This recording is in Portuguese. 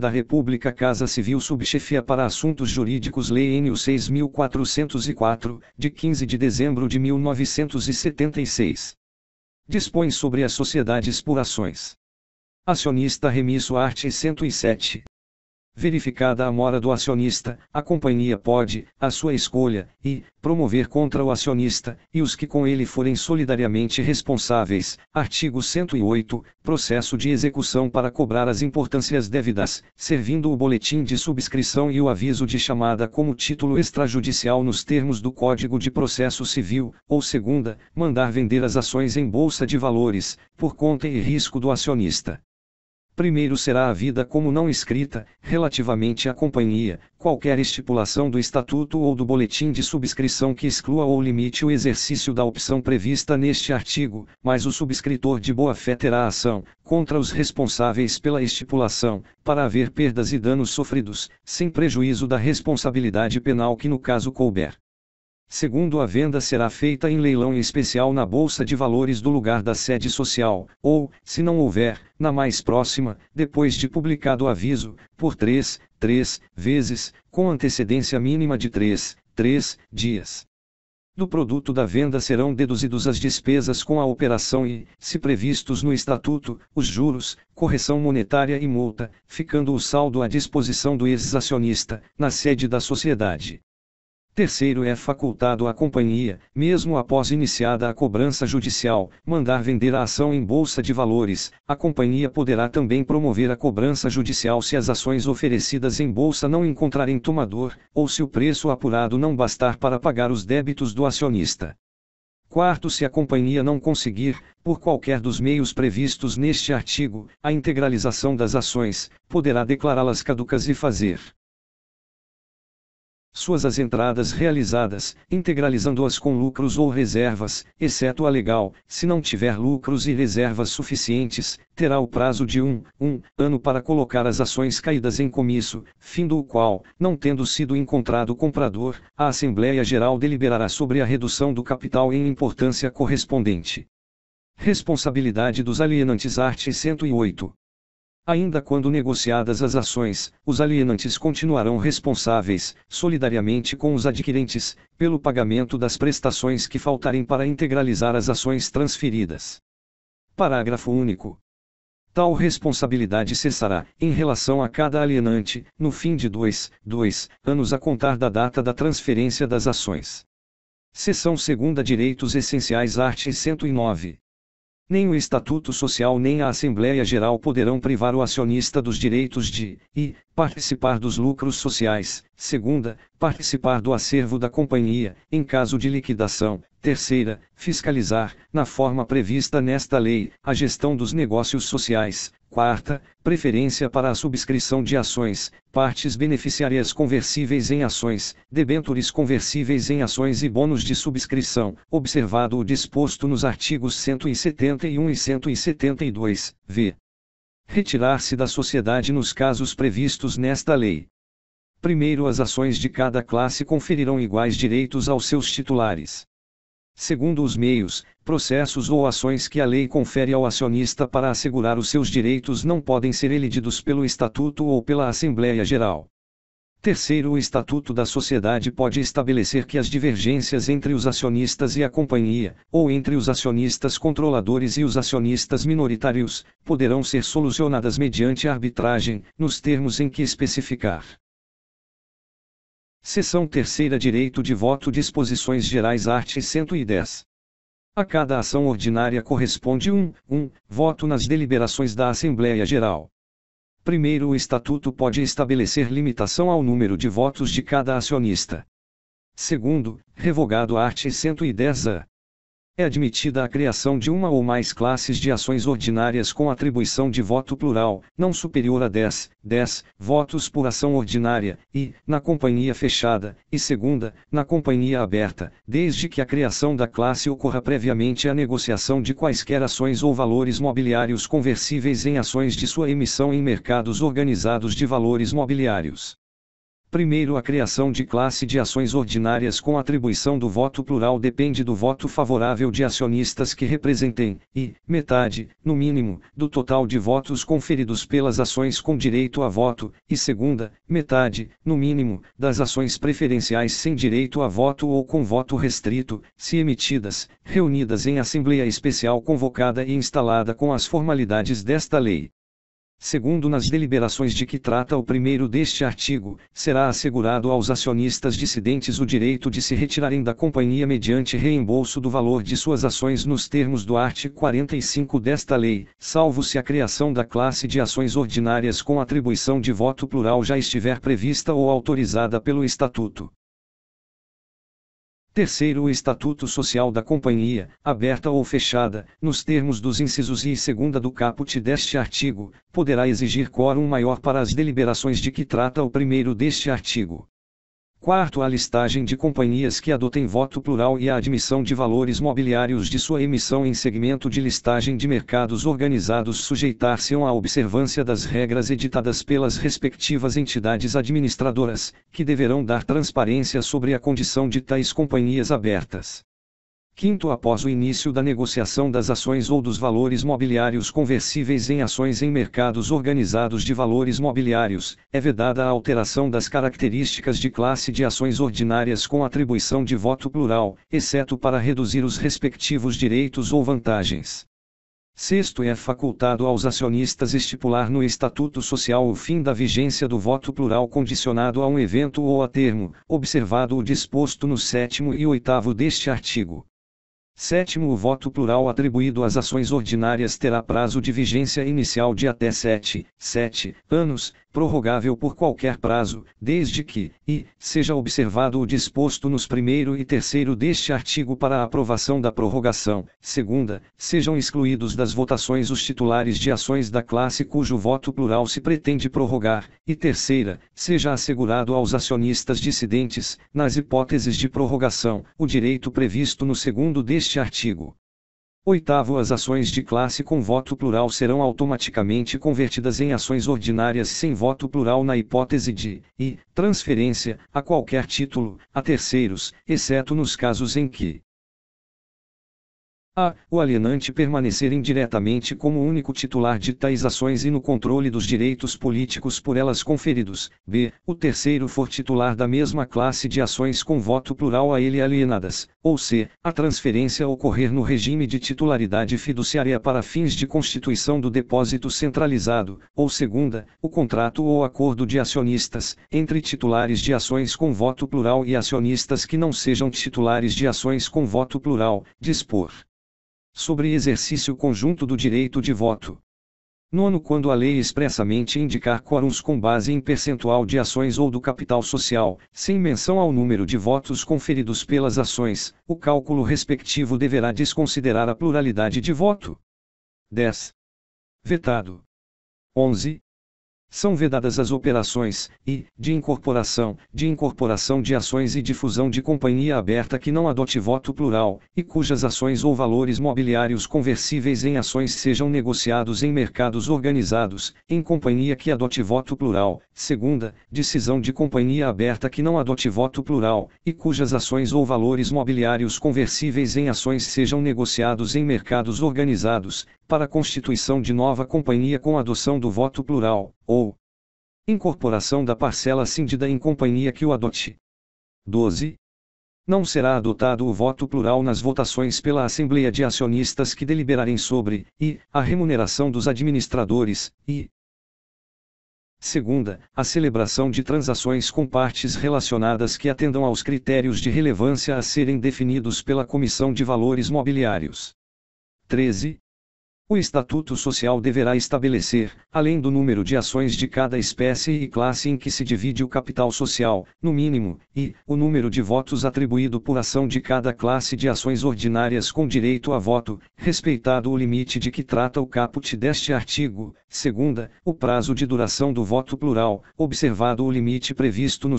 da República Casa Civil Subchefia para Assuntos Jurídicos Lei N 6404, de 15 de dezembro de 1976. Dispõe sobre as sociedades por ações. Acionista Remisso Arte 107, verificada a mora do acionista, a companhia pode, à sua escolha, e, promover contra o acionista, e os que com ele forem solidariamente responsáveis. Artigo 108. Processo de execução para cobrar as importâncias devidas, servindo o boletim de subscrição e o aviso de chamada como título extrajudicial nos termos do Código de Processo Civil, ou segunda, mandar vender as ações em bolsa de valores, por conta e risco do acionista. Primeiro será a vida como não escrita, relativamente à companhia, qualquer estipulação do estatuto ou do boletim de subscrição que exclua ou limite o exercício da opção prevista neste artigo, mas o subscritor de boa-fé terá ação, contra os responsáveis pela estipulação, para haver perdas e danos sofridos, sem prejuízo da responsabilidade penal que no caso couber. Segundo a venda será feita em leilão especial na Bolsa de Valores do lugar da sede social, ou, se não houver, na mais próxima, depois de publicado o aviso, por 3, 3 vezes, com antecedência mínima de 3, 3 dias. Do produto da venda serão deduzidos as despesas com a operação e, se previstos no estatuto, os juros, correção monetária e multa, ficando o saldo à disposição do ex-acionista, na sede da sociedade. Terceiro é facultado à companhia, mesmo após iniciada a cobrança judicial, mandar vender a ação em bolsa de valores. A companhia poderá também promover a cobrança judicial se as ações oferecidas em bolsa não encontrarem tomador, ou se o preço apurado não bastar para pagar os débitos do acionista. Quarto, se a companhia não conseguir, por qualquer dos meios previstos neste artigo, a integralização das ações, poderá declará-las caducas e fazer suas as entradas realizadas, integralizando-as com lucros ou reservas, exceto a legal, se não tiver lucros e reservas suficientes, terá o prazo de um, um ano para colocar as ações caídas em comício, fim do qual, não tendo sido encontrado comprador, a Assembleia Geral deliberará sobre a redução do capital em importância correspondente. Responsabilidade dos alienantes Art. 108. Ainda quando negociadas as ações, os alienantes continuarão responsáveis, solidariamente com os adquirentes, pelo pagamento das prestações que faltarem para integralizar as ações transferidas. Parágrafo único. Tal responsabilidade cessará, em relação a cada alienante, no fim de dois, dois anos a contar da data da transferência das ações. Seção 2 Direitos Essenciais Art. 109 nem o Estatuto Social nem a Assembleia Geral poderão privar o acionista dos direitos de, e, participar dos lucros sociais, segunda, participar do acervo da companhia, em caso de liquidação, Terceira, fiscalizar, na forma prevista nesta lei, a gestão dos negócios sociais. Quarta, preferência para a subscrição de ações, partes beneficiárias conversíveis em ações, debentures conversíveis em ações e bônus de subscrição, observado o disposto nos artigos 171 e 172. V. Retirar-se da sociedade nos casos previstos nesta lei. Primeiro, as ações de cada classe conferirão iguais direitos aos seus titulares segundo os meios, processos ou ações que a lei confere ao acionista para assegurar os seus direitos não podem ser elididos pelo Estatuto ou pela Assembleia Geral. Terceiro, o Estatuto da Sociedade pode estabelecer que as divergências entre os acionistas e a companhia, ou entre os acionistas controladores e os acionistas minoritários, poderão ser solucionadas mediante arbitragem, nos termos em que especificar. Seção Terceira Direito de Voto Disposições Gerais Art. 110. A cada ação ordinária corresponde um, um voto nas deliberações da Assembleia Geral. Primeiro, o Estatuto pode estabelecer limitação ao número de votos de cada acionista. Segundo, revogado art. 110-A. É admitida a criação de uma ou mais classes de ações ordinárias com atribuição de voto plural, não superior a 10, 10 votos por ação ordinária, e, na companhia fechada, e segunda, na companhia aberta, desde que a criação da classe ocorra previamente à negociação de quaisquer ações ou valores mobiliários conversíveis em ações de sua emissão em mercados organizados de valores mobiliários. Primeiro, a criação de classe de ações ordinárias com atribuição do voto plural depende do voto favorável de acionistas que representem, e, metade, no mínimo, do total de votos conferidos pelas ações com direito a voto, e segunda, metade, no mínimo, das ações preferenciais sem direito a voto ou com voto restrito, se emitidas, reunidas em assembleia especial convocada e instalada com as formalidades desta lei segundo nas deliberações de que trata o primeiro deste artigo, será assegurado aos acionistas dissidentes o direito de se retirarem da companhia mediante reembolso do valor de suas ações nos termos do art. 45 desta lei, salvo se a criação da classe de ações ordinárias com atribuição de voto plural já estiver prevista ou autorizada pelo Estatuto. Terceiro, o Estatuto Social da Companhia, aberta ou fechada, nos termos dos incisos I e segunda do caput deste artigo, poderá exigir quórum maior para as deliberações de que trata o primeiro deste artigo. Quarto, a listagem de companhias que adotem voto plural e a admissão de valores mobiliários de sua emissão em segmento de listagem de mercados organizados sujeitar-se-ão à observância das regras editadas pelas respectivas entidades administradoras, que deverão dar transparência sobre a condição de tais companhias abertas. Quinto, após o início da negociação das ações ou dos valores mobiliários conversíveis em ações em mercados organizados de valores mobiliários, é vedada a alteração das características de classe de ações ordinárias com atribuição de voto plural, exceto para reduzir os respectivos direitos ou vantagens. Sexto, é facultado aos acionistas estipular no Estatuto Social o fim da vigência do voto plural condicionado a um evento ou a termo, observado o disposto no sétimo e oitavo deste artigo. Sétimo, o voto plural atribuído às ações ordinárias terá prazo de vigência inicial de até 7, 7 anos, prorrogável por qualquer prazo, desde que, e, seja observado o disposto nos primeiro e terceiro deste artigo para a aprovação da prorrogação, segunda, sejam excluídos das votações os titulares de ações da classe cujo voto plural se pretende prorrogar, e terceira, seja assegurado aos acionistas dissidentes, nas hipóteses de prorrogação, o direito previsto no segundo deste artigo. Oitavo, as ações de classe com voto plural serão automaticamente convertidas em ações ordinárias sem voto plural na hipótese de e transferência a qualquer título a terceiros, exceto nos casos em que a. O alienante permanecer indiretamente como único titular de tais ações e no controle dos direitos políticos por elas conferidos. b. O terceiro for titular da mesma classe de ações com voto plural a ele alienadas. Ou c. A transferência ocorrer no regime de titularidade fiduciária para fins de constituição do depósito centralizado. Ou segunda, o contrato ou acordo de acionistas, entre titulares de ações com voto plural e acionistas que não sejam titulares de ações com voto plural, dispor sobre exercício conjunto do direito de voto. Nono quando a lei expressamente indicar quórums com base em percentual de ações ou do capital social, sem menção ao número de votos conferidos pelas ações, o cálculo respectivo deverá desconsiderar a pluralidade de voto. 10. Vetado. 11. São vedadas as operações, e, de incorporação, de incorporação de ações e difusão de companhia aberta que não adote voto plural, e cujas ações ou valores mobiliários conversíveis em ações sejam negociados em mercados organizados, em companhia que adote voto plural. Segunda, decisão de companhia aberta que não adote voto plural, e cujas ações ou valores mobiliários conversíveis em ações sejam negociados em mercados organizados, para constituição de nova companhia com adoção do voto plural, ou incorporação da parcela cindida em companhia que o adote. 12. Não será adotado o voto plural nas votações pela Assembleia de Acionistas que deliberarem sobre, e, a remuneração dos administradores, e, Segunda, a celebração de transações com partes relacionadas que atendam aos critérios de relevância a serem definidos pela Comissão de Valores Mobiliários. 13. O Estatuto Social deverá estabelecer, além do número de ações de cada espécie e classe em que se divide o capital social, no mínimo, e o número de votos atribuído por ação de cada classe de ações ordinárias com direito a voto, respeitado o limite de que trata o caput deste artigo, segunda, o prazo de duração do voto plural, observado o limite previsto no